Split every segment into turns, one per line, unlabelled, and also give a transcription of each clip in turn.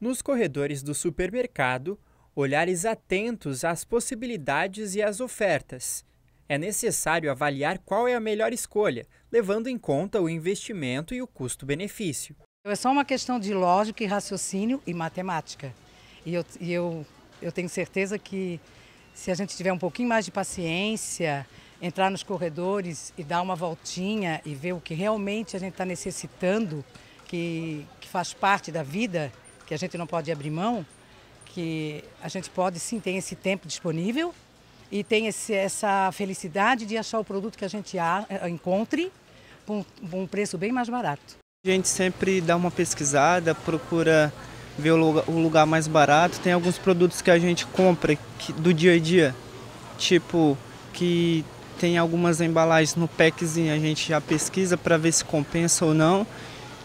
Nos corredores do supermercado, olhares atentos às possibilidades e às ofertas. É necessário avaliar qual é a melhor escolha, levando em conta o investimento e o custo-benefício.
Então, é só uma questão de lógica e raciocínio e matemática. E eu, e eu, eu tenho certeza que se a gente tiver um pouquinho mais de paciência, entrar nos corredores e dar uma voltinha e ver o que realmente a gente está necessitando, que, que faz parte da vida, que a gente não pode abrir mão, que a gente pode sim ter esse tempo disponível e tem esse, essa felicidade de achar o produto que a gente a, a eh, encontre com um, por um preço bem mais barato.
A gente sempre dá uma pesquisada, procura ver o lugar mais barato. Tem alguns produtos que a gente compra do dia a dia, tipo que tem algumas embalagens no packzinho, a gente já pesquisa para ver se compensa ou não.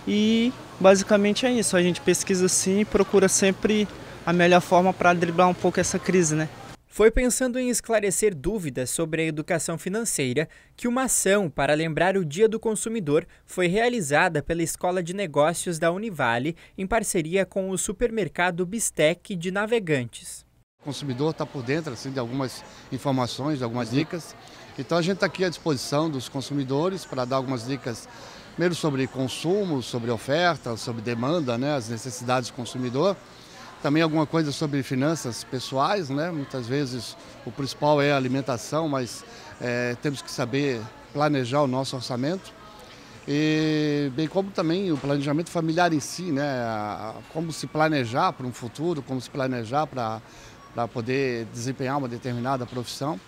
E basicamente é isso, a gente pesquisa assim e procura sempre a melhor forma para driblar um pouco essa crise, né?
Foi pensando em esclarecer dúvidas sobre a educação financeira que uma ação para lembrar o Dia do Consumidor foi realizada pela Escola de Negócios da Univale
em parceria com o supermercado Bistec de Navegantes. O consumidor está por dentro assim, de algumas informações, de algumas dicas. Então a gente está aqui à disposição dos consumidores para dar algumas dicas primeiro sobre consumo, sobre oferta, sobre demanda, né, as necessidades do consumidor. Também alguma coisa sobre finanças pessoais, né? Muitas vezes o principal é a alimentação, mas é, temos que saber planejar o nosso orçamento. E bem como também o planejamento familiar em si, né? como se planejar para um futuro, como se planejar para poder desempenhar uma determinada profissão.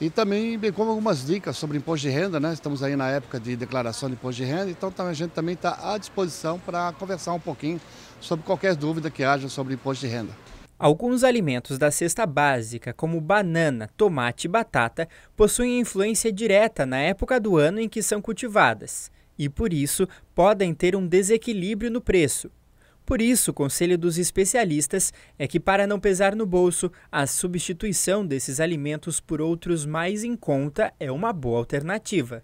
E também bem como algumas dicas sobre imposto de renda, né? Estamos aí na época de declaração de imposto de renda, então a gente também está à disposição para conversar um pouquinho sobre qualquer dúvida que haja sobre imposto de renda. Alguns alimentos da cesta básica,
como banana, tomate e batata, possuem influência direta na época do ano em que são cultivadas e, por isso, podem ter um desequilíbrio no preço. Por isso, o conselho dos especialistas é que, para não pesar no bolso, a substituição desses alimentos por outros mais em conta é uma boa alternativa.